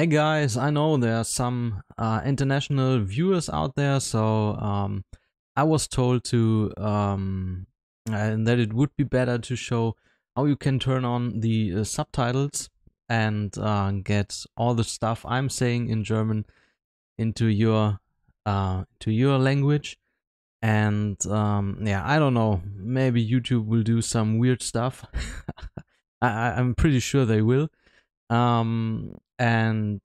Hey guys, I know there are some uh, international viewers out there, so um, I was told to um, and that it would be better to show how you can turn on the uh, subtitles and uh, get all the stuff I'm saying in German into your uh, to your language. And um, yeah, I don't know. Maybe YouTube will do some weird stuff. I I'm pretty sure they will um, and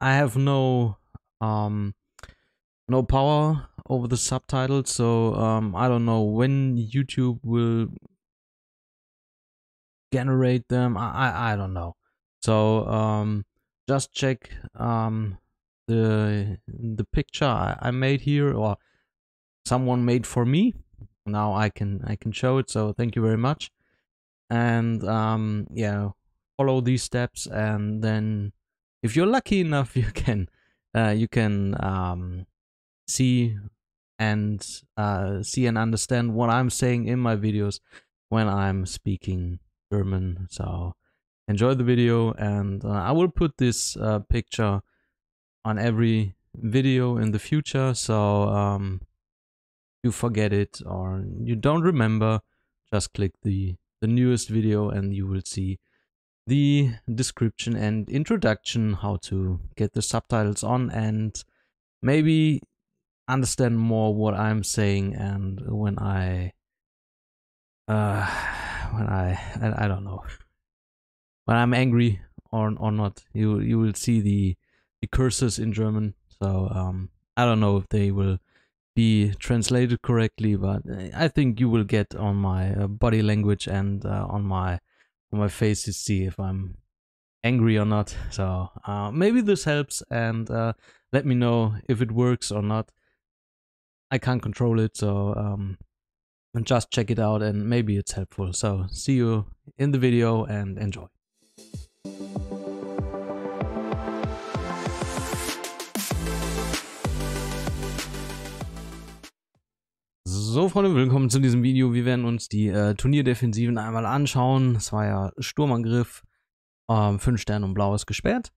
I have no um, no power over the subtitles so um, I don't know when YouTube will generate them. I I, I don't know. So um, just check um, the the picture I, I made here or someone made for me. Now I can I can show it. So thank you very much. And um, yeah, follow these steps and then if you're lucky enough you can uh, you can um, see and uh, see and understand what I'm saying in my videos when I'm speaking German so enjoy the video and uh, I will put this uh, picture on every video in the future so um, you forget it or you don't remember just click the the newest video and you will see the description and introduction, how to get the subtitles on, and maybe understand more what I'm saying and when I uh when I I, I don't know when I'm angry or or not you you will see the the cursors in German so um I don't know if they will be translated correctly but uh, I think you will get on my uh, body language and uh, on my on my face to see if I'm angry or not. So uh, maybe this helps and uh, let me know if it works or not. I can't control it, so um, just check it out and maybe it's helpful. So see you in the video and enjoy. So Freunde, willkommen zu diesem Video. Wir werden uns die äh, Turnierdefensiven einmal anschauen. Es war ja Sturmangriff, 5 ähm, Sterne und Blau ist gesperrt.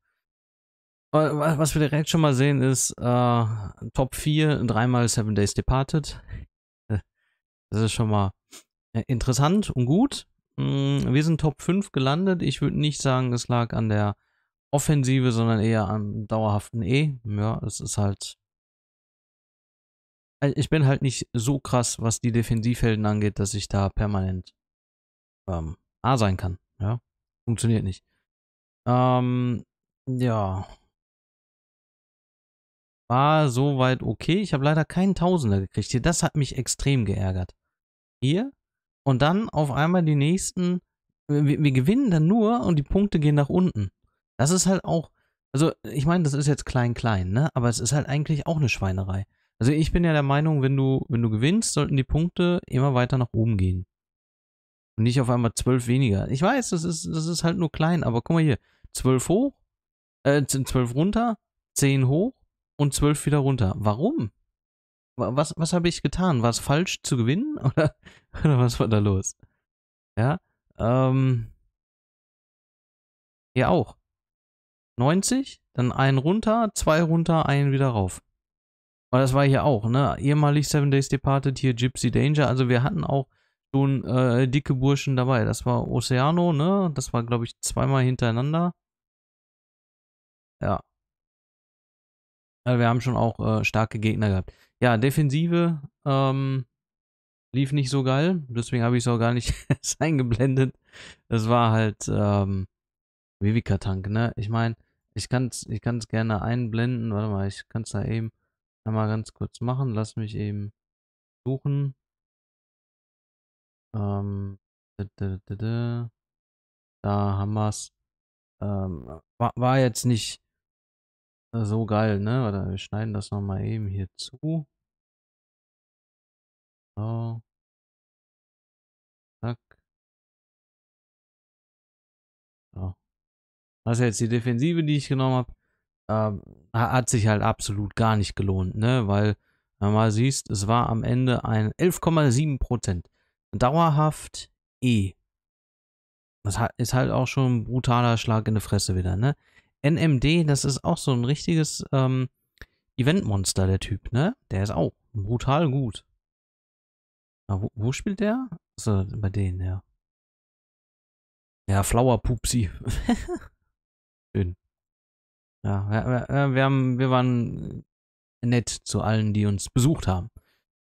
Äh, was wir direkt schon mal sehen ist äh, Top 4, dreimal 7 Days Departed. Äh, das ist schon mal äh, interessant und gut. Mhm, wir sind Top 5 gelandet. Ich würde nicht sagen, es lag an der Offensive, sondern eher am dauerhaften E. Ja, es ist halt äh, ich bin halt nicht so krass, was die Defensivhelden angeht, dass ich da permanent ähm, A sein kann. Ja, funktioniert nicht. Ähm, ja. War soweit okay. Ich habe leider keinen Tausender gekriegt. Hier, das hat mich extrem geärgert. Hier und dann auf einmal die nächsten. Äh, wir, wir gewinnen dann nur und die Punkte gehen nach unten. Das ist halt auch. Also, ich meine, das ist jetzt klein, klein, ne? Aber es ist halt eigentlich auch eine Schweinerei. Also ich bin ja der Meinung, wenn du, wenn du gewinnst, sollten die Punkte immer weiter nach oben gehen. Und nicht auf einmal zwölf weniger. Ich weiß, das ist, das ist halt nur klein, aber guck mal hier. Zwölf hoch, äh, zwölf runter, zehn hoch und zwölf wieder runter. Warum? Was, was habe ich getan? War es falsch zu gewinnen? Oder, oder was war da los? Ja, ähm. Hier auch. 90, dann einen runter, zwei runter, einen wieder rauf. Aber das war hier auch, ne? Ehemalig Seven Days Departed, hier Gypsy Danger. Also wir hatten auch schon äh, dicke Burschen dabei. Das war Oceano, ne? Das war, glaube ich, zweimal hintereinander. Ja. Also wir haben schon auch äh, starke Gegner gehabt. Ja, Defensive ähm, lief nicht so geil. Deswegen habe ich es auch gar nicht eingeblendet. Das war halt ähm, Vivica-Tank, ne? Ich meine, ich kann es ich kann's gerne einblenden. Warte mal, ich kann es da eben Mal ganz kurz machen. Lass mich eben suchen. Ähm, da haben wir's. Ähm, war, war, jetzt nicht äh, so geil, ne? Oder wir schneiden das noch mal eben hier zu. So. Zack. So. Das ist jetzt die Defensive, die ich genommen habe ähm, hat sich halt absolut gar nicht gelohnt, ne? Weil, wenn man mal siehst, es war am Ende ein 11,7 Prozent. Dauerhaft E. Das ist halt auch schon ein brutaler Schlag in die Fresse wieder, ne? NMD, das ist auch so ein richtiges ähm, Eventmonster, der Typ, ne? Der ist auch brutal gut. Wo, wo, spielt der? So, bei denen, ja. Ja, Flower Pupsi. Schön. Ja, wir, äh, wir, haben, wir waren nett zu allen, die uns besucht haben.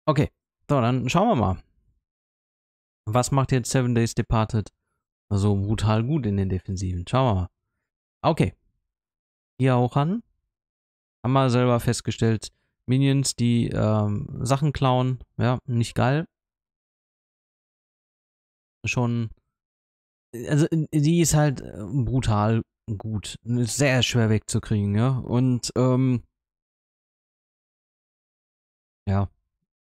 Okay, so, dann schauen wir mal. Was macht jetzt Seven Days Departed so brutal gut in den Defensiven? Schauen wir mal. Okay. Hier auch an. Haben wir selber festgestellt. Minions, die ähm, Sachen klauen. Ja, nicht geil. Schon. Also, die ist halt äh, brutal gut. Sehr schwer wegzukriegen, ja. Und, ähm, ja.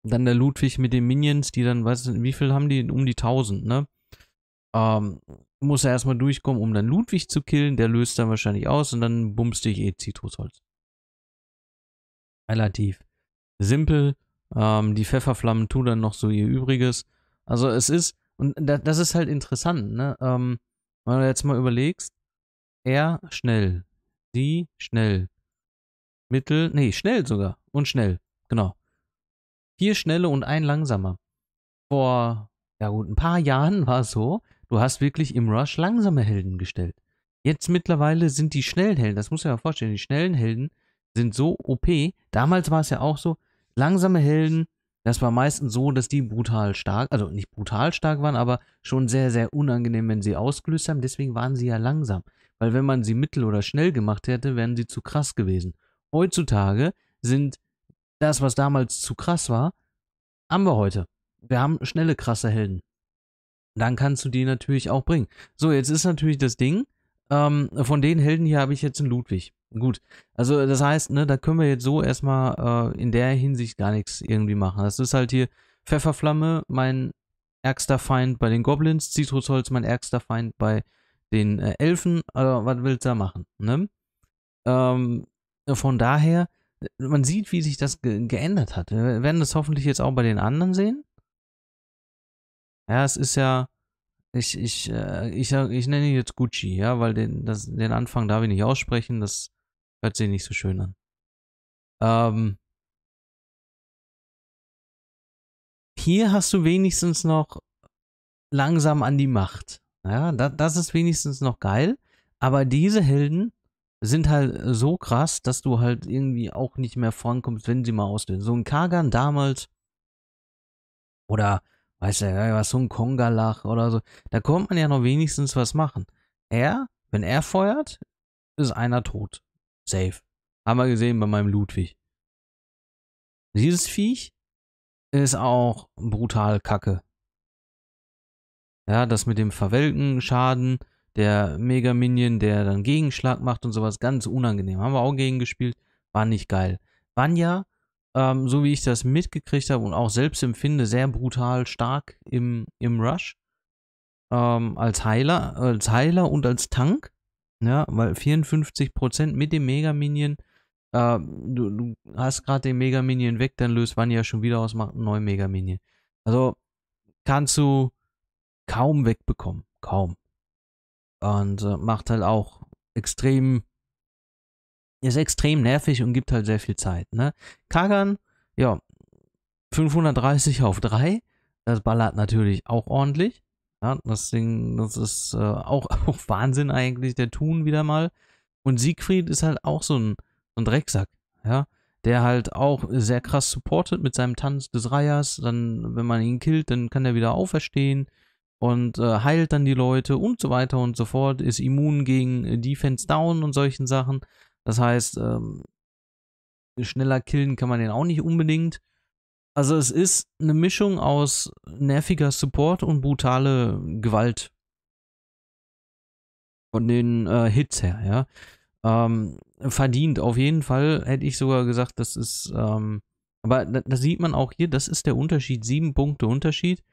Dann der Ludwig mit den Minions, die dann, weiß nicht, wie viel haben die? Um die 1000, ne? Ähm, muss er erstmal durchkommen, um dann Ludwig zu killen. Der löst dann wahrscheinlich aus und dann bummst dich eh Zitrusholz. Relativ simpel. Ähm, die Pfefferflammen tun dann noch so ihr Übriges. Also es ist, und das ist halt interessant, ne? Ähm, wenn du jetzt mal überlegst, er schnell. Sie schnell. Mittel, nee, schnell sogar. Und schnell, genau. Vier schnelle und ein langsamer. Vor, ja gut, ein paar Jahren war es so, du hast wirklich im Rush langsame Helden gestellt. Jetzt mittlerweile sind die schnellen Helden, das muss ich mir vorstellen, die schnellen Helden sind so OP. Damals war es ja auch so, langsame Helden, das war meistens so, dass die brutal stark, also nicht brutal stark waren, aber schon sehr, sehr unangenehm, wenn sie ausgelöst haben. Deswegen waren sie ja langsam weil wenn man sie mittel oder schnell gemacht hätte, wären sie zu krass gewesen. Heutzutage sind das, was damals zu krass war, haben wir heute. Wir haben schnelle, krasse Helden. Dann kannst du die natürlich auch bringen. So, jetzt ist natürlich das Ding, ähm, von den Helden hier habe ich jetzt einen Ludwig. Gut, also das heißt, ne, da können wir jetzt so erstmal äh, in der Hinsicht gar nichts irgendwie machen. Das ist halt hier Pfefferflamme, mein ärgster Feind bei den Goblins, Citrusholz, mein ärgster Feind bei den äh, Elfen oder äh, was willst du da machen? Ne? Ähm, äh, von daher, äh, man sieht, wie sich das ge geändert hat. Wir werden das hoffentlich jetzt auch bei den anderen sehen. Ja, es ist ja, ich, ich, äh, ich, ich, ich nenne ihn jetzt Gucci, ja, weil den, das, den Anfang darf ich nicht aussprechen, das hört sich nicht so schön an. Ähm, hier hast du wenigstens noch langsam an die Macht. Ja, da, das ist wenigstens noch geil. Aber diese Helden sind halt so krass, dass du halt irgendwie auch nicht mehr vorankommst, wenn sie mal auslösen. So ein Kagan damals oder weiß ja was, so ein Kongalach oder so. Da konnte man ja noch wenigstens was machen. Er, wenn er feuert, ist einer tot. Safe. Haben wir gesehen bei meinem Ludwig. Dieses Viech ist auch brutal kacke. Ja, das mit dem verwelken Schaden, der Mega Minion, der dann Gegenschlag macht und sowas, ganz unangenehm. Haben wir auch gegen gespielt, war nicht geil. Vanya, ähm, so wie ich das mitgekriegt habe und auch selbst empfinde, sehr brutal stark im, im Rush. Ähm, als Heiler, als Heiler und als Tank. Ja, weil 54% mit dem Mega Minion, äh, du, du, hast gerade den Mega Minion weg, dann löst Vanya schon wieder aus, macht einen neuen Mega Minion. Also kannst du kaum wegbekommen. Kaum. Und äh, macht halt auch extrem. Ist extrem nervig und gibt halt sehr viel Zeit. Ne? Kagan, ja, 530 auf 3. Das ballert natürlich auch ordentlich. Ja, das Ding, das ist äh, auch, auch Wahnsinn eigentlich, der Tun wieder mal. Und Siegfried ist halt auch so ein, so ein Drecksack, ja, der halt auch sehr krass supportet mit seinem Tanz des Reihers. Dann, wenn man ihn killt, dann kann er wieder auferstehen und äh, heilt dann die Leute und so weiter und so fort, ist immun gegen äh, Defense Down und solchen Sachen. Das heißt, ähm, schneller killen kann man den auch nicht unbedingt. Also es ist eine Mischung aus nerviger Support und brutale Gewalt. Von den äh, Hits her, ja. Ähm, verdient, auf jeden Fall hätte ich sogar gesagt, das ist, ähm, aber da, da sieht man auch hier, das ist der Unterschied, sieben Punkte Unterschied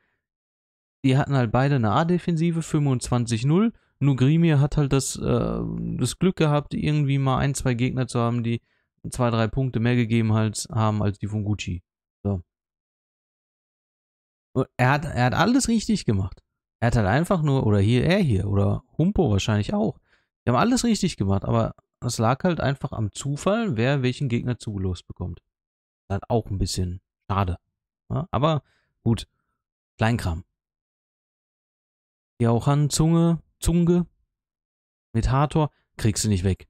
die hatten halt beide eine A-Defensive, 25-0. Nur Grimir hat halt das, äh, das Glück gehabt, irgendwie mal ein, zwei Gegner zu haben, die zwei, drei Punkte mehr gegeben als, haben als die von Gucci. So. Und er hat, er hat alles richtig gemacht. Er hat halt einfach nur, oder hier, er hier, oder Humpo wahrscheinlich auch. Die haben alles richtig gemacht, aber es lag halt einfach am Zufall, wer welchen Gegner zugelost bekommt. Das ist halt auch ein bisschen schade. Ja, ne? aber gut, Kleinkram. Jauchan Zunge, Zunge mit Hator kriegst du nicht weg.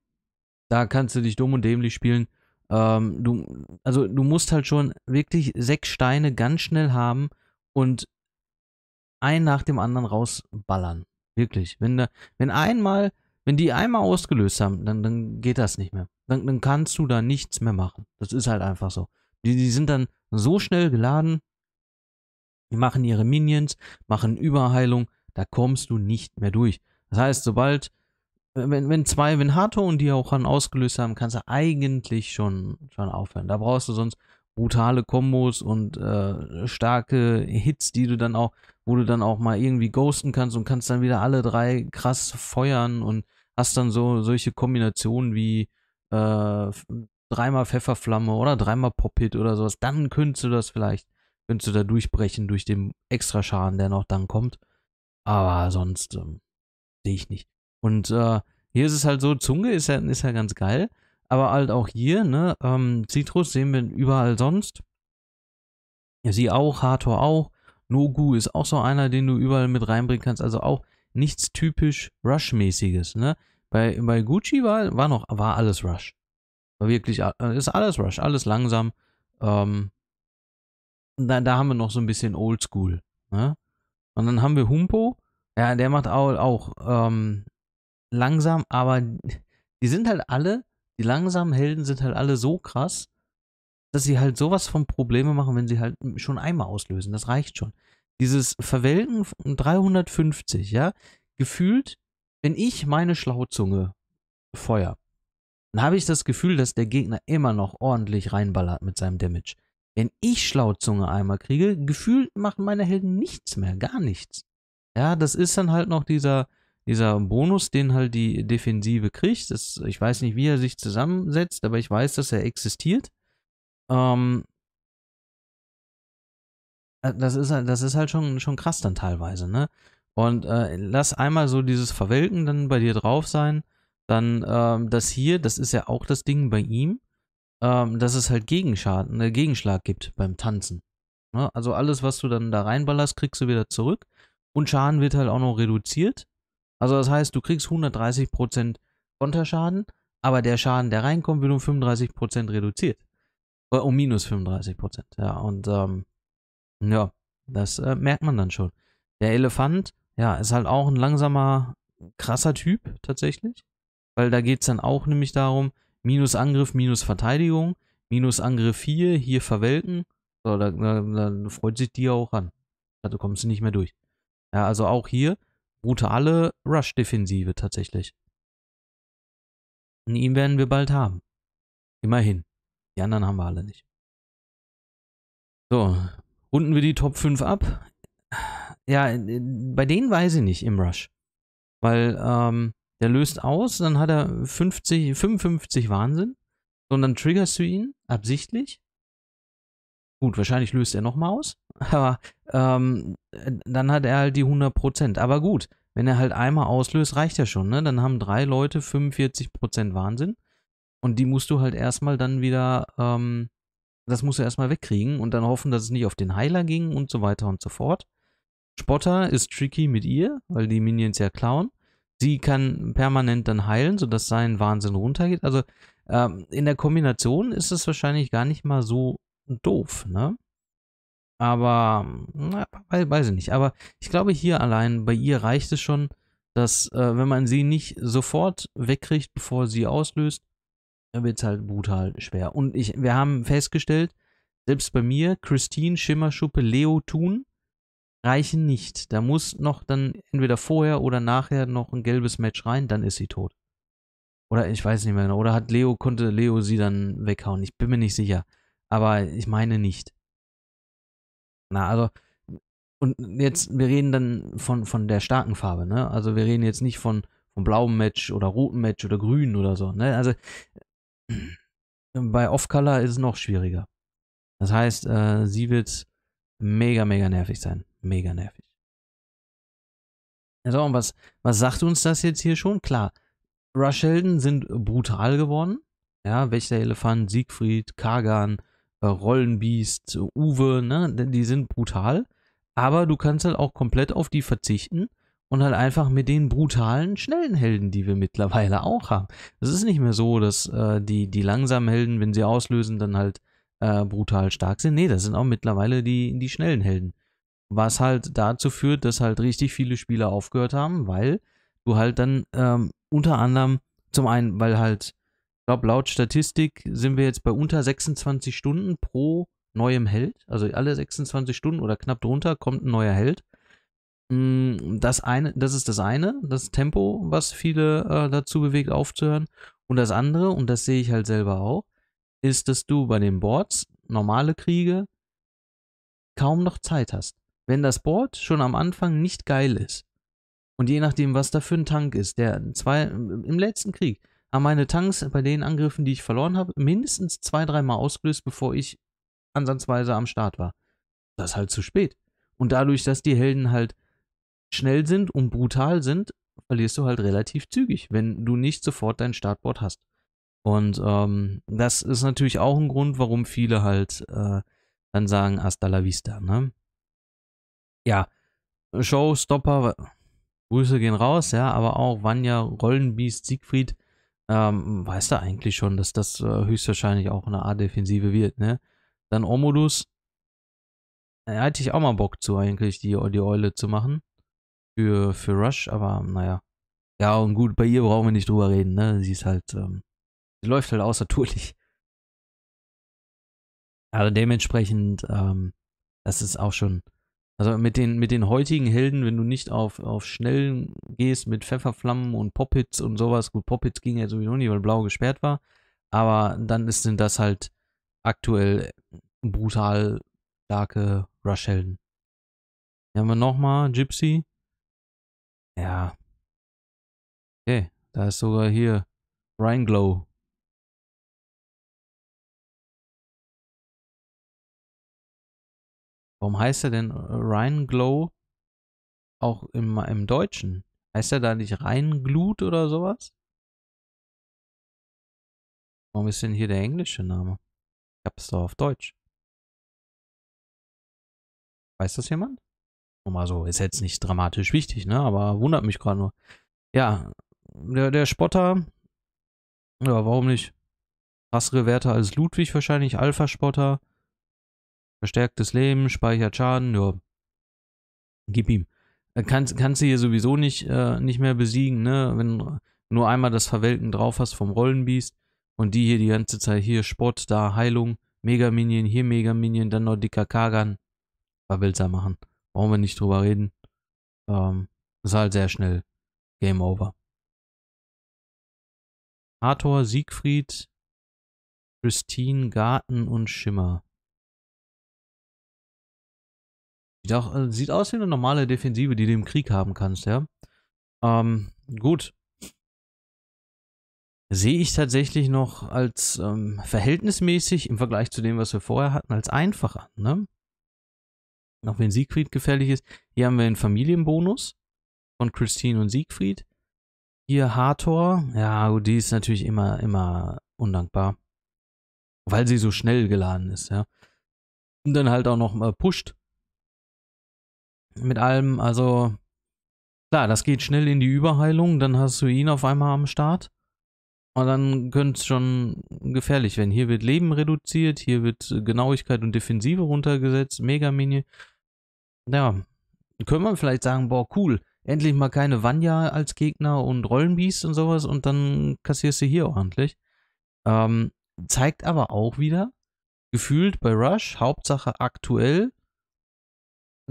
Da kannst du dich dumm und dämlich spielen. Ähm, du, also du musst halt schon wirklich sechs Steine ganz schnell haben und einen nach dem anderen rausballern. Wirklich. Wenn, da, wenn einmal, wenn die einmal ausgelöst haben, dann, dann geht das nicht mehr. Dann, dann kannst du da nichts mehr machen. Das ist halt einfach so. Die, die sind dann so schnell geladen, machen ihre Minions, machen Überheilung, da kommst du nicht mehr durch. Das heißt, sobald, wenn, wenn zwei, wenn Hartone die auch an ausgelöst haben, kannst du eigentlich schon, schon aufhören. Da brauchst du sonst brutale Kombos und äh, starke Hits, die du dann auch, wo du dann auch mal irgendwie ghosten kannst und kannst dann wieder alle drei krass feuern und hast dann so solche Kombinationen wie äh, dreimal Pfefferflamme oder dreimal Pop-Hit oder sowas. Dann könntest du das vielleicht, könntest du da durchbrechen durch den Extraschaden, der noch dann kommt. Aber sonst ähm, sehe ich nicht. Und äh, hier ist es halt so, Zunge ist ja, ist ja ganz geil. Aber halt auch hier, ne, ähm, Citrus sehen wir überall sonst. Sie auch, Hathor auch. Nogu ist auch so einer, den du überall mit reinbringen kannst. Also auch nichts typisch Rush-mäßiges, ne? Bei, bei Gucci war, war noch, war alles Rush. War wirklich, ist alles Rush, alles langsam. Ähm, da, da haben wir noch so ein bisschen Oldschool, ne? Und dann haben wir Humpo. Ja, der macht auch, auch ähm, langsam, aber die sind halt alle, die langsamen Helden sind halt alle so krass, dass sie halt sowas von Probleme machen, wenn sie halt schon einmal auslösen. Das reicht schon. Dieses Verwelken von 350, ja, gefühlt, wenn ich meine Schlauzunge feuer, dann habe ich das Gefühl, dass der Gegner immer noch ordentlich reinballert mit seinem Damage. Wenn ich Schlauzunge einmal kriege, gefühlt machen meine Helden nichts mehr, gar nichts. Ja, das ist dann halt noch dieser, dieser Bonus, den halt die Defensive kriegt. Das, ich weiß nicht, wie er sich zusammensetzt, aber ich weiß, dass er existiert. Ähm, äh, das ist, halt, das ist halt schon, schon krass dann teilweise, ne? Und äh, lass einmal so dieses Verwelken dann bei dir drauf sein. Dann ähm, das hier, das ist ja auch das Ding bei ihm ähm, dass es halt Gegenschaden, äh, Gegenschlag gibt beim Tanzen. Ne? Also alles, was du dann da reinballerst, kriegst du wieder zurück. Und Schaden wird halt auch noch reduziert. Also das heißt, du kriegst 130% Konterschaden, aber der Schaden, der reinkommt, wird um 35% reduziert. Äh, um minus 35%. Ja, und ähm, ja, das äh, merkt man dann schon. Der Elefant, ja, ist halt auch ein langsamer, krasser Typ tatsächlich. Weil da geht es dann auch nämlich darum, Minus Angriff, minus Verteidigung. Minus Angriff hier, hier verwelken. So, dann, dann freut sich die auch an. Also kommst du nicht mehr durch. Ja, also auch hier brutale Rush-Defensive tatsächlich. Und ihn werden wir bald haben. Immerhin. Die anderen haben wir alle nicht. So, runden wir die Top 5 ab. Ja, äh, bei denen weiß ich nicht im Rush. Weil, ähm, der löst aus, dann hat er 50, 55 Wahnsinn. und dann triggerst du ihn absichtlich. Gut, wahrscheinlich löst er nochmal aus. Aber ähm, dann hat er halt die 100%. Aber gut, wenn er halt einmal auslöst, reicht ja schon. Ne? Dann haben drei Leute 45% Wahnsinn. Und die musst du halt erstmal dann wieder, ähm, das musst du erstmal wegkriegen und dann hoffen, dass es nicht auf den Heiler ging und so weiter und so fort. Spotter ist tricky mit ihr, weil die Minions ja klauen. Sie kann permanent dann heilen, sodass sein Wahnsinn runtergeht. Also ähm, in der Kombination ist es wahrscheinlich gar nicht mal so doof, ne? Aber, na, weiß ich nicht. Aber ich glaube, hier allein bei ihr reicht es schon, dass, äh, wenn man sie nicht sofort wegkriegt, bevor sie auslöst, dann wird es halt brutal schwer. Und ich, wir haben festgestellt, selbst bei mir, Christine, Schimmerschuppe, Leo, Thun, reichen nicht. Da muss noch dann entweder vorher oder nachher noch ein gelbes Match rein, dann ist sie tot. Oder ich weiß nicht mehr genau. Oder hat Leo, konnte Leo sie dann weghauen? Ich bin mir nicht sicher. Aber ich meine nicht. Na, also, und jetzt, wir reden dann von, von der starken Farbe, ne? Also wir reden jetzt nicht von, von blauem Match oder rotem Match oder grün oder so, ne? Also bei Off-Color ist es noch schwieriger. Das heißt, äh, sie wird mega, mega nervig sein mega nervig. Also, und was, was sagt uns das jetzt hier schon? Klar, Rush Helden sind brutal geworden. Ja, Elefant, Siegfried, Kagan, äh, Rollenbiest, Uwe, ne, die sind brutal. Aber du kannst halt auch komplett auf die verzichten und halt einfach mit den brutalen, schnellen Helden, die wir mittlerweile auch haben. Es ist nicht mehr so, dass äh, die, die langsamen Helden, wenn sie auslösen, dann halt äh, brutal stark sind. Nee, das sind auch mittlerweile die, die schnellen Helden. Was halt dazu führt, dass halt richtig viele Spieler aufgehört haben, weil du halt dann ähm, unter anderem zum einen, weil halt, ich glaube, laut Statistik sind wir jetzt bei unter 26 Stunden pro neuem Held. Also alle 26 Stunden oder knapp drunter kommt ein neuer Held. Hm, das, eine, das ist das eine, das Tempo, was viele äh, dazu bewegt, aufzuhören. Und das andere, und das sehe ich halt selber auch, ist, dass du bei den Boards normale Kriege kaum noch Zeit hast wenn das Board schon am Anfang nicht geil ist. Und je nachdem, was da für ein Tank ist, der zwei, im letzten Krieg haben meine Tanks bei den Angriffen, die ich verloren habe, mindestens zwei, dreimal ausgelöst, bevor ich ansatzweise am Start war. Das ist halt zu spät. Und dadurch, dass die Helden halt schnell sind und brutal sind, verlierst du halt relativ zügig, wenn du nicht sofort dein Startboard hast. Und ähm, das ist natürlich auch ein Grund, warum viele halt äh, dann sagen, hasta la vista, ne? ja, Showstopper, Grüße gehen raus, ja, aber auch Vanya Rollenbiest, Siegfried, ähm, weiß da eigentlich schon, dass das äh, höchstwahrscheinlich auch eine A-Defensive wird, ne? Dann Omodus, da hätte ich auch mal Bock zu eigentlich, die, die Eule zu machen für, für Rush, aber naja. Ja, und gut, bei ihr brauchen wir nicht drüber reden, ne? Sie ist halt, ähm, sie läuft halt außertourlich. Also dementsprechend, ähm, das ist auch schon also mit den, mit den heutigen Helden, wenn du nicht auf, auf schnell gehst mit Pfefferflammen und Poppits und sowas, gut, Poppits ging ja sowieso nicht, weil blau gesperrt war, aber dann ist, sind das halt aktuell brutal starke Rush-Helden. Hier haben wir nochmal Gypsy. Ja. Okay, da ist sogar hier Rhine Glow Warum heißt er denn äh, Rhine Glow auch im, im Deutschen? Heißt er da nicht Rheinglut oder sowas? Warum ist denn hier der englische Name? Ich hab's doch auf Deutsch. Weiß das jemand? Nur mal so, ist jetzt nicht dramatisch wichtig, ne? Aber wundert mich gerade nur. Ja, der, der Spotter. Ja, warum nicht? Rassere Werte als Ludwig wahrscheinlich, Alpha-Spotter. Verstärktes Leben, speichert Schaden, ja. Gib ihm. Äh, kannst, kannst du hier sowieso nicht, äh, nicht mehr besiegen, ne? Wenn du nur einmal das Verwelken drauf hast vom Rollenbiest und die hier die ganze Zeit hier Spott, da Heilung, Mega-Minion, hier Mega-Minion, dann noch dicker Kagan. Verwälzer machen. Brauchen wir nicht drüber reden. Ähm, ist halt sehr schnell. Game over. Arthur, Siegfried, Christine, Garten und Schimmer. Sieht, auch, äh, sieht aus wie eine normale Defensive, die du im Krieg haben kannst, ja. Ähm, gut. Sehe ich tatsächlich noch als ähm, verhältnismäßig im Vergleich zu dem, was wir vorher hatten, als einfacher, ne? Auch wenn Siegfried gefährlich ist. Hier haben wir einen Familienbonus von Christine und Siegfried. Hier Hathor. Ja, die ist natürlich immer, immer undankbar. Weil sie so schnell geladen ist, ja. Und dann halt auch noch mal äh, pusht mit allem. Also klar, das geht schnell in die Überheilung, dann hast du ihn auf einmal am Start. Und dann könnte es schon gefährlich werden. Hier wird Leben reduziert, hier wird Genauigkeit und Defensive runtergesetzt, Mega-Mini. Ja, können wir vielleicht sagen, boah, cool, endlich mal keine Vanya als Gegner und Rollenbiest und sowas und dann kassierst du hier ordentlich. Ähm, zeigt aber auch wieder, gefühlt bei Rush, Hauptsache aktuell,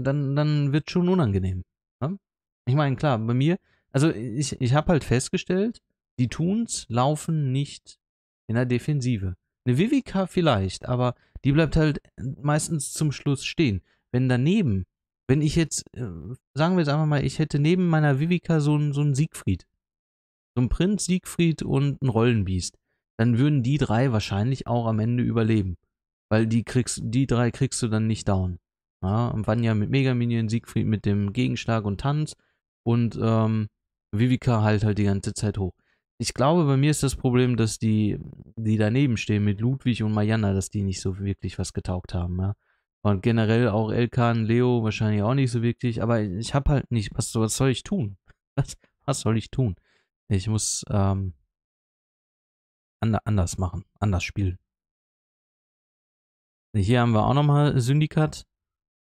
dann, dann wird schon unangenehm. Ne? Ich meine, klar, bei mir, also ich, ich habe halt festgestellt, die Toons laufen nicht in der Defensive. Eine Vivica vielleicht, aber die bleibt halt meistens zum Schluss stehen. Wenn daneben, wenn ich jetzt, äh, sagen wir jetzt einfach mal, ich hätte neben meiner Vivica so einen, so einen Siegfried, so einen Prinz Siegfried und einen Rollenbiest, dann würden die drei wahrscheinlich auch am Ende überleben. Weil die kriegst, die drei kriegst du dann nicht down. Ja, Vanya mit Mega Minion, Siegfried mit dem Gegenschlag und Tanz und ähm, Vivica halt halt die ganze Zeit hoch. Ich glaube, bei mir ist das Problem, dass die, die daneben stehen mit Ludwig und Mariana, dass die nicht so wirklich was getaugt haben. Ja? Und generell auch Elkan, Leo wahrscheinlich auch nicht so wirklich, aber ich habe halt nicht, was, was soll ich tun? Was, was soll ich tun? Ich muss ähm, anders machen, anders spielen. Hier haben wir auch nochmal Syndikat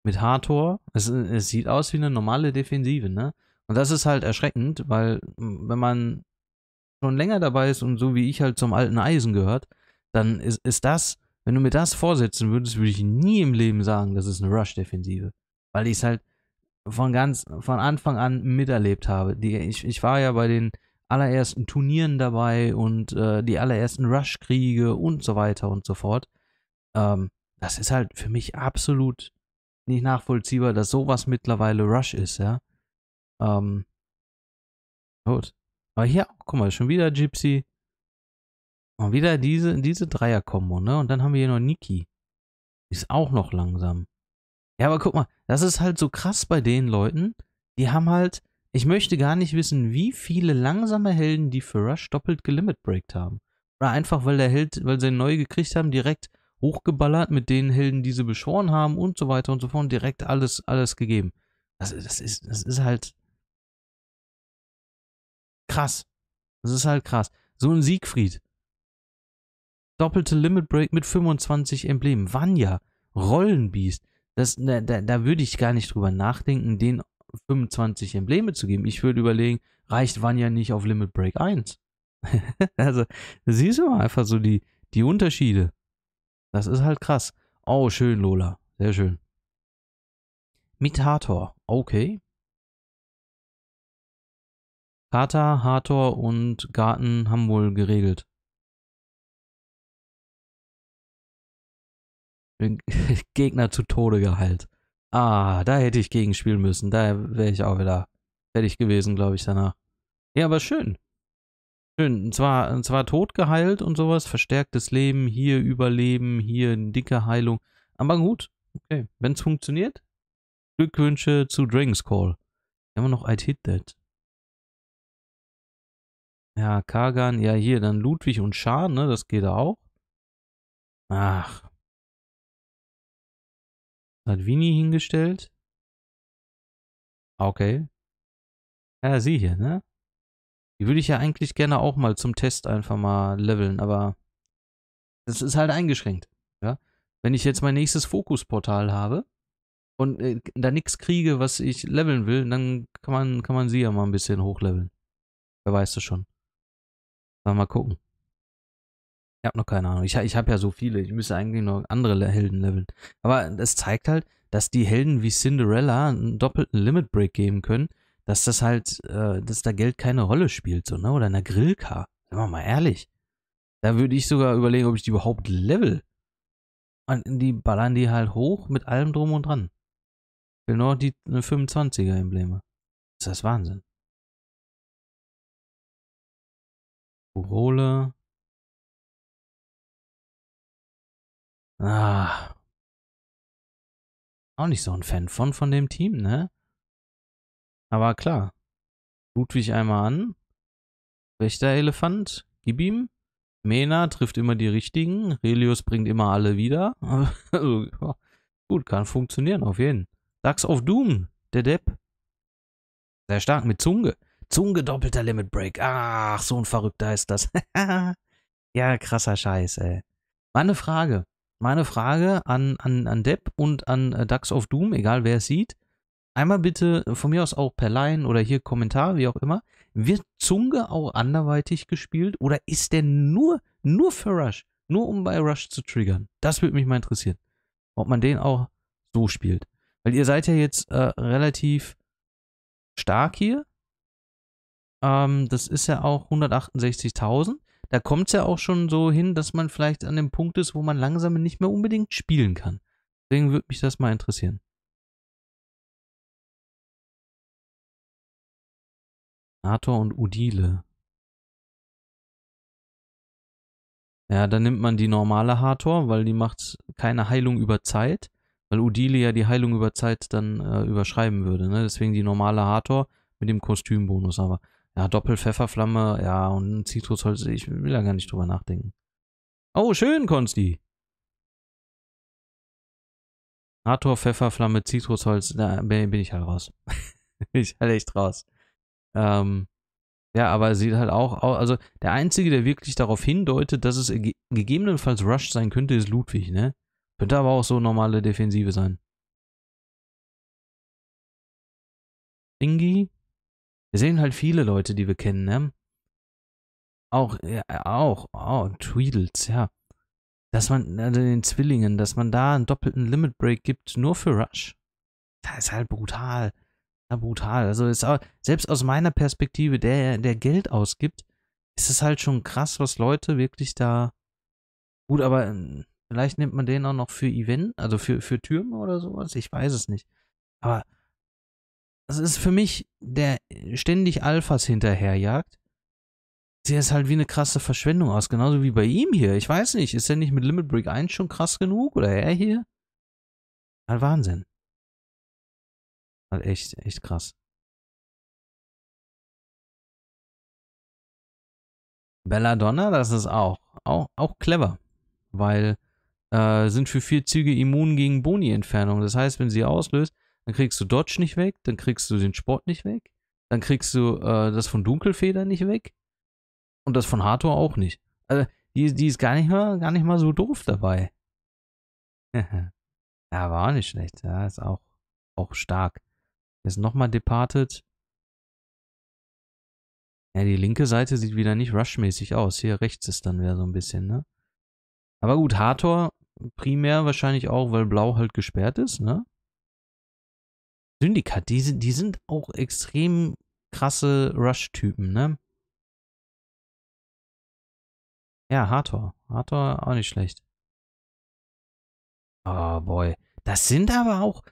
mit Hartor. Es, es sieht aus wie eine normale Defensive, ne? Und das ist halt erschreckend, weil wenn man schon länger dabei ist und so wie ich halt zum alten Eisen gehört, dann ist, ist das, wenn du mir das vorsetzen würdest, würde ich nie im Leben sagen, das ist eine Rush-Defensive. Weil ich es halt von ganz, von Anfang an miterlebt habe. Die, ich, ich war ja bei den allerersten Turnieren dabei und äh, die allerersten Rush-Kriege und so weiter und so fort. Ähm, das ist halt für mich absolut nicht nachvollziehbar, dass sowas mittlerweile Rush ist, ja. Ähm, gut. Aber hier, guck mal, schon wieder Gypsy. Und wieder diese, diese Dreier-Kombo, ne? Und dann haben wir hier noch Niki. Ist auch noch langsam. Ja, aber guck mal, das ist halt so krass bei den Leuten. Die haben halt, ich möchte gar nicht wissen, wie viele langsame Helden die für Rush doppelt gelimit breakt haben. Oder einfach, weil der Held, weil sie neu gekriegt haben, direkt hochgeballert, mit den Helden, die sie beschworen haben und so weiter und so fort, direkt alles, alles gegeben. Das, das, ist, das ist halt krass. Das ist halt krass. So ein Siegfried. Doppelte Limit Break mit 25 Emblemen. Vanya, Rollenbiest. Das, da, da, da würde ich gar nicht drüber nachdenken, den 25 Embleme zu geben. Ich würde überlegen, reicht Vanya nicht auf Limit Break 1? also, siehst du mal einfach so die, die Unterschiede. Das ist halt krass. Oh, schön, Lola. Sehr schön. Mit Mitator. Okay. Kata, Hator und Garten haben wohl geregelt. Gegner zu Tode geheilt. Ah, da hätte ich gegenspielen müssen. Da wäre ich auch wieder fertig gewesen, glaube ich, danach. Ja, aber schön. Schön, und zwar, und zwar tot geheilt und sowas, verstärktes Leben, hier Überleben, hier eine dicke Heilung. Aber gut, okay, wenn es funktioniert, Glückwünsche zu Dragon's Call. Immer noch I'd hit that. Ja, Kagan, ja hier, dann Ludwig und Schar, ne, das geht auch. Ach. Hat Vini hingestellt? Ah, okay. Ja, sie hier, ne? Die würde ich ja eigentlich gerne auch mal zum Test einfach mal leveln, aber das ist halt eingeschränkt. Ja? Wenn ich jetzt mein nächstes Fokusportal habe und äh, da nichts kriege, was ich leveln will, dann kann man, kann man sie ja mal ein bisschen hochleveln. Wer weiß das schon. Dann mal gucken. Ich habe noch keine Ahnung. Ich, ich habe ja so viele. Ich müsste eigentlich noch andere Helden leveln. Aber es zeigt halt, dass die Helden wie Cinderella einen doppelten Limit Break geben können dass das halt, äh, dass da Geld keine Rolle spielt, so, ne? Oder einer Grillcar. Sagen wir mal ehrlich. Da würde ich sogar überlegen, ob ich die überhaupt level. Und die ballern die halt hoch mit allem drum und dran. Genau die 25er-Embleme. Ist Das Wahnsinn. Urole. Ah. Auch nicht so ein Fan von, von dem Team, ne? Aber klar, Ludwig einmal an, rechter Elefant, gib ihm. Mena trifft immer die richtigen, Relius bringt immer alle wieder. also, gut, kann funktionieren, auf jeden. Dax of Doom, der Depp. Sehr stark mit Zunge. Zunge doppelter Limit Break. Ach, so ein Verrückter ist das. ja, krasser Scheiß, ey. Meine Frage. Meine Frage an, an, an Depp und an äh, Dax of Doom, egal wer es sieht einmal bitte äh, von mir aus auch per Line oder hier Kommentar, wie auch immer, wird Zunge auch anderweitig gespielt oder ist der nur, nur für Rush? Nur um bei Rush zu triggern? Das würde mich mal interessieren. Ob man den auch so spielt. Weil ihr seid ja jetzt äh, relativ stark hier. Ähm, das ist ja auch 168.000. Da kommt es ja auch schon so hin, dass man vielleicht an dem Punkt ist, wo man langsam nicht mehr unbedingt spielen kann. Deswegen würde mich das mal interessieren. Arthur und Udile. Ja, dann nimmt man die normale Hathor, weil die macht keine Heilung über Zeit, weil Udile ja die Heilung über Zeit dann äh, überschreiben würde. Ne? Deswegen die normale Hathor mit dem Kostümbonus. Aber ja, Doppelpfefferflamme, ja, und Zitrusholz, ich will da gar nicht drüber nachdenken. Oh, schön, Konsti. Hathor, Pfefferflamme, Zitrusholz, da bin ich halt raus. bin ich halt echt raus. Ähm, ja, aber sieht halt auch Also der Einzige, der wirklich darauf hindeutet, dass es gegebenenfalls Rush sein könnte, ist Ludwig, ne? Könnte aber auch so normale Defensive sein. Ingi? Wir sehen halt viele Leute, die wir kennen, ne? Auch, ja, auch, oh, Tweedles, ja. Dass man, also den Zwillingen, dass man da einen doppelten Limit Break gibt, nur für Rush. Das ist halt brutal. Ja, brutal. Also ist auch, selbst aus meiner Perspektive, der, der Geld ausgibt, ist es halt schon krass, was Leute wirklich da. Gut, aber ähm, vielleicht nimmt man den auch noch für Event, also für, für Türme oder sowas. Ich weiß es nicht. Aber es ist für mich, der ständig Alphas hinterherjagt. Der ist halt wie eine krasse Verschwendung aus, genauso wie bei ihm hier. Ich weiß nicht, ist er nicht mit Limit Break 1 schon krass genug oder er hier? Halt Wahnsinn. Halt echt, echt krass. Belladonna, das ist auch, auch, auch clever, weil äh, sind für vier Züge immun gegen Boni-Entfernung. Das heißt, wenn sie auslöst, dann kriegst du Dodge nicht weg, dann kriegst du den Sport nicht weg, dann kriegst du äh, das von Dunkelfeder nicht weg und das von Hathor auch nicht. Also, die, die ist gar nicht, mal, gar nicht mal so doof dabei. ja, war auch nicht schlecht. Ja, ist auch, auch stark. Jetzt nochmal Departed. Ja, die linke Seite sieht wieder nicht rushmäßig aus. Hier rechts ist dann wieder so ein bisschen, ne? Aber gut, Hathor primär wahrscheinlich auch, weil Blau halt gesperrt ist, ne? Syndikat, die, die sind auch extrem krasse Rush-Typen, ne? Ja, Hathor. Hathor auch nicht schlecht. Oh boy. Das sind aber auch,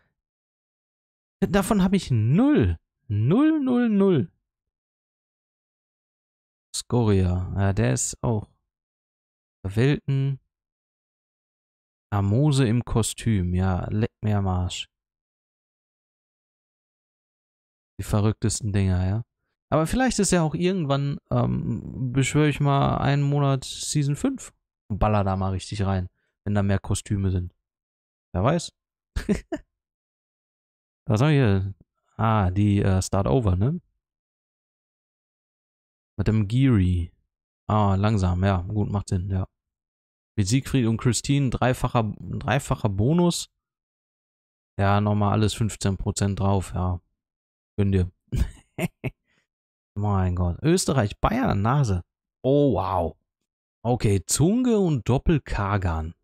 Davon habe ich null. Null, null, null. Skoria. Ja, der ist auch. Welten. Amose im Kostüm. Ja, leck mir am Arsch. Die verrücktesten Dinger, ja. Aber vielleicht ist ja auch irgendwann, ähm, beschwöre ich mal, einen Monat Season 5. Und baller da mal richtig rein, wenn da mehr Kostüme sind. Wer weiß. Was haben wir hier? Ah, die äh, Start Over, ne? Mit dem Geary. Ah, langsam, ja. Gut, macht Sinn, ja. Mit Siegfried und Christine dreifacher, dreifacher Bonus. Ja, nochmal alles 15% drauf, ja. Gönn dir. mein Gott. Österreich, Bayern, Nase. Oh, wow. Okay, Zunge und Doppelkargan.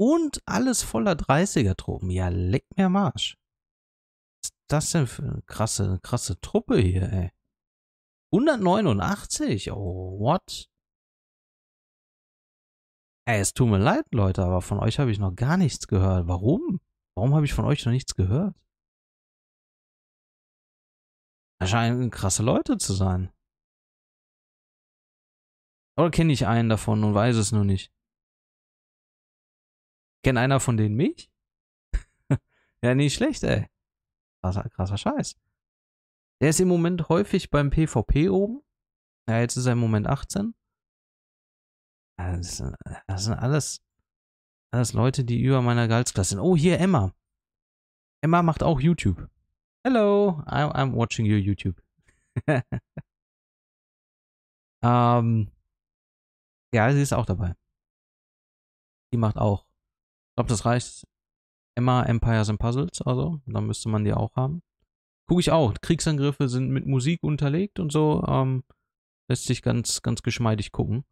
Und alles voller 30er-Truppen. Ja, leck mir Marsch ist das denn für eine krasse, eine krasse Truppe hier, ey? 189? Oh, what? Ey, es tut mir leid, Leute, aber von euch habe ich noch gar nichts gehört. Warum? Warum habe ich von euch noch nichts gehört? Da scheinen krasse Leute zu sein. Oder kenne ich einen davon und weiß es nur nicht? Kennt einer von denen mich? ja, nicht schlecht, ey krasser, krasser Scheiß. Der ist im Moment häufig beim PvP oben. Ja, jetzt ist er im Moment 18. Das sind, das sind alles, alles Leute, die über meiner Gehaltsklasse sind. Oh, hier Emma. Emma macht auch YouTube. Hello, I'm, I'm watching your YouTube. ähm, ja, sie ist auch dabei. Die macht auch. Ich glaube, das reicht Emma Empires and Puzzles, also dann müsste man die auch haben. Gucke ich auch. Kriegsangriffe sind mit Musik unterlegt und so. Ähm, lässt sich ganz, ganz geschmeidig gucken.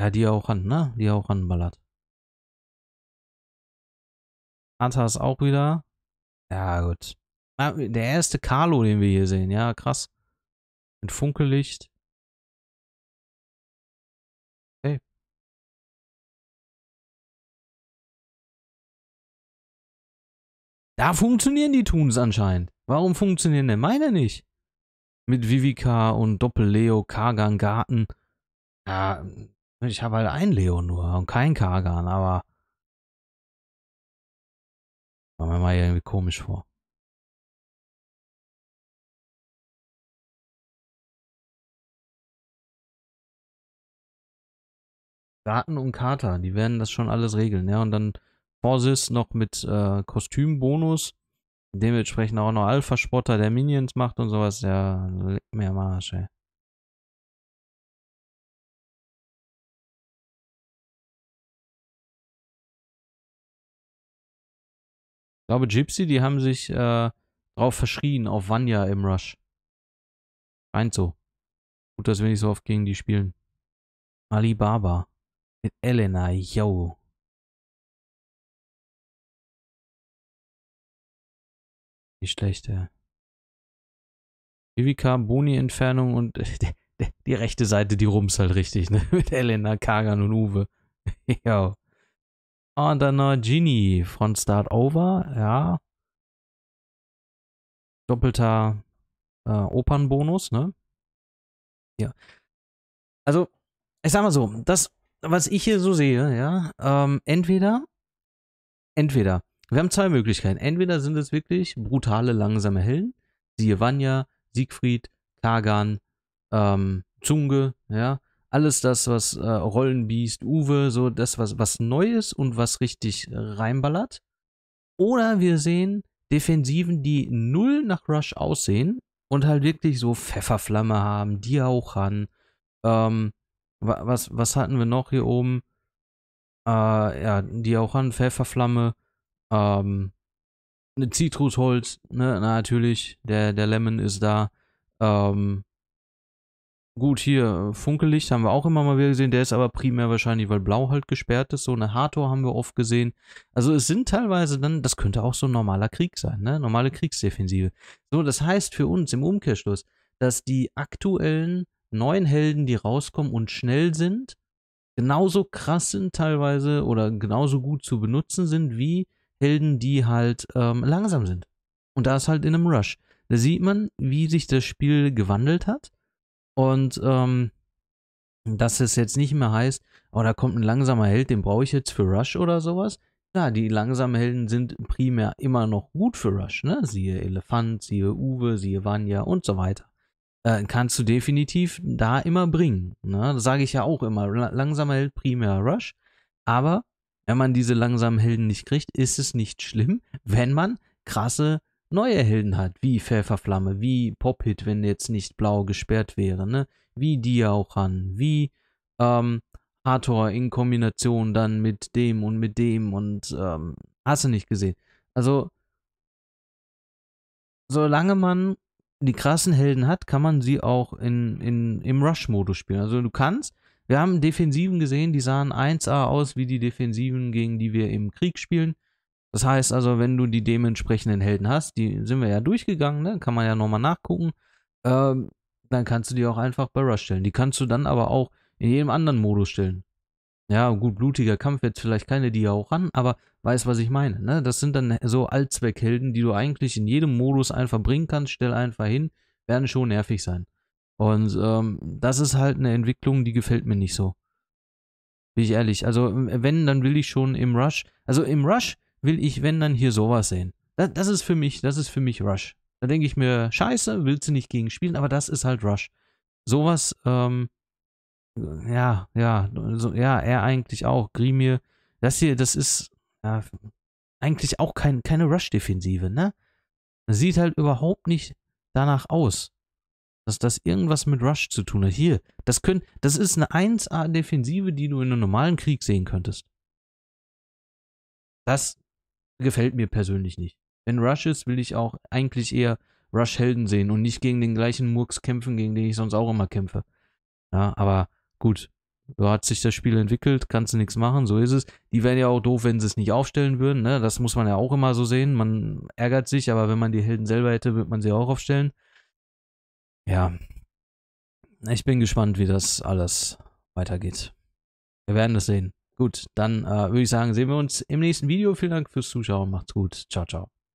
Ja, die auch an, ne? Die auch ranballert. Atas auch wieder. Ja, gut. Ah, der erste Carlo, den wir hier sehen, ja, krass. Mit Funkellicht. Da funktionieren die Tunes anscheinend. Warum funktionieren denn meine nicht? Mit Vivica und Doppel-Leo, Kagan, Garten. Ja, ich habe halt ein Leo nur und kein Kagan, aber. War mir mal irgendwie komisch vor. Garten und Kater, die werden das schon alles regeln, ja, und dann Forces noch mit äh, Kostümbonus. Dementsprechend auch noch Alpha-Spotter, der Minions macht und sowas. Ja, leck mir am Arsch, ey. Ich glaube, Gypsy, die haben sich äh, drauf verschrien auf Vanya im Rush. Scheint so. Gut, dass wir nicht so oft gegen die spielen. Alibaba. Mit Elena, yo. Die schlechte. Vivica, Boni-Entfernung und äh, die, rechte Seite, die rums halt richtig, ne? Mit Elena, Kagan und Uwe. ja. Ah, und dann noch Genie von Start Over, ja. Doppelter äh, Opernbonus, ne? Ja. Also, ich sag mal so, das, was ich hier so sehe, ja, ähm, entweder, entweder wir haben zwei Möglichkeiten. Entweder sind es wirklich brutale, langsame Helden, siehe Vanya, Siegfried, Kagan, ähm, Zunge, ja, alles das, was äh, Rollenbiest, Uwe, so das, was, was neu ist und was richtig reinballert. Oder wir sehen Defensiven, die null nach Rush aussehen und halt wirklich so Pfefferflamme haben, die auch ran. Ähm, was, was hatten wir noch hier oben? Äh, ja, die auch an Pfefferflamme, ähm, Zitrusholz, ne, natürlich, der, der Lemon ist da. Ähm, gut, hier, Funkellicht haben wir auch immer mal wieder gesehen, der ist aber primär wahrscheinlich, weil Blau halt gesperrt ist, so eine Hathor haben wir oft gesehen. Also es sind teilweise dann, das könnte auch so ein normaler Krieg sein, ne, normale mhm. Kriegsdefensive. So, das heißt für uns im Umkehrschluss, dass die aktuellen neuen Helden, die rauskommen und schnell sind, genauso krass sind teilweise oder genauso gut zu benutzen sind wie Helden, die halt ähm, langsam sind. Und da ist halt in einem Rush. Da sieht man, wie sich das Spiel gewandelt hat. Und ähm, dass es jetzt nicht mehr heißt, oh, da kommt ein langsamer Held, den brauche ich jetzt für Rush oder sowas. Klar, die langsamen Helden sind primär immer noch gut für Rush, ne? Siehe Elefant, siehe Uwe, siehe Vanya und so weiter. Äh, kannst du definitiv da immer bringen. Ne? Das sage ich ja auch immer. Langsamer Held primär Rush. Aber wenn man diese langsamen Helden nicht kriegt, ist es nicht schlimm, wenn man krasse neue Helden hat, wie Pfefferflamme, wie Pophit, wenn jetzt nicht blau gesperrt wäre, ne? Wie Diauchan, wie ähm, Hathor in Kombination dann mit dem und mit dem und ähm, hast du nicht gesehen. Also, solange man die krassen Helden hat, kann man sie auch in, in, im Rush-Modus spielen. Also du kannst wir haben Defensiven gesehen, die sahen 1A aus wie die Defensiven, gegen die wir im Krieg spielen. Das heißt also, wenn du die dementsprechenden Helden hast, die sind wir ja durchgegangen, ne? kann man ja nochmal nachgucken, ähm, dann kannst du die auch einfach bei Rush stellen. Die kannst du dann aber auch in jedem anderen Modus stellen. Ja, gut, blutiger Kampf jetzt vielleicht keine die ja auch ran, aber weißt, was ich meine. Ne? Das sind dann so Allzweckhelden, die du eigentlich in jedem Modus einfach bringen kannst, stell einfach hin, werden schon nervig sein. Und ähm, das ist halt eine Entwicklung, die gefällt mir nicht so. Bin ich ehrlich. Also, ähm, wenn, dann will ich schon im Rush. Also im Rush will ich, wenn, dann hier sowas sehen. Das, das ist für mich, das ist für mich Rush. Da denke ich mir, scheiße, willst du nicht gegen spielen, aber das ist halt Rush. Sowas, ähm, ja, ja, so, ja, er eigentlich auch. Grimir, das hier, das ist ja, eigentlich auch kein, keine Rush-Defensive, ne? Das sieht halt überhaupt nicht danach aus dass das irgendwas mit Rush zu tun hat. Hier, das können, das ist eine 1A-Defensive, die du in einem normalen Krieg sehen könntest. Das gefällt mir persönlich nicht. Wenn Rush ist, will ich auch eigentlich eher Rush-Helden sehen und nicht gegen den gleichen Murks kämpfen, gegen den ich sonst auch immer kämpfe. Ja, aber gut, so hat sich das Spiel entwickelt, kannst du nichts machen, so ist es. Die wären ja auch doof, wenn sie es nicht aufstellen würden, ne? Das muss man ja auch immer so sehen. Man ärgert sich, aber wenn man die Helden selber hätte, würde man sie auch aufstellen. Ja, ich bin gespannt, wie das alles weitergeht. Wir werden das sehen. Gut, dann äh, würde ich sagen, sehen wir uns im nächsten Video. Vielen Dank fürs Zuschauen. Macht's gut. Ciao, ciao.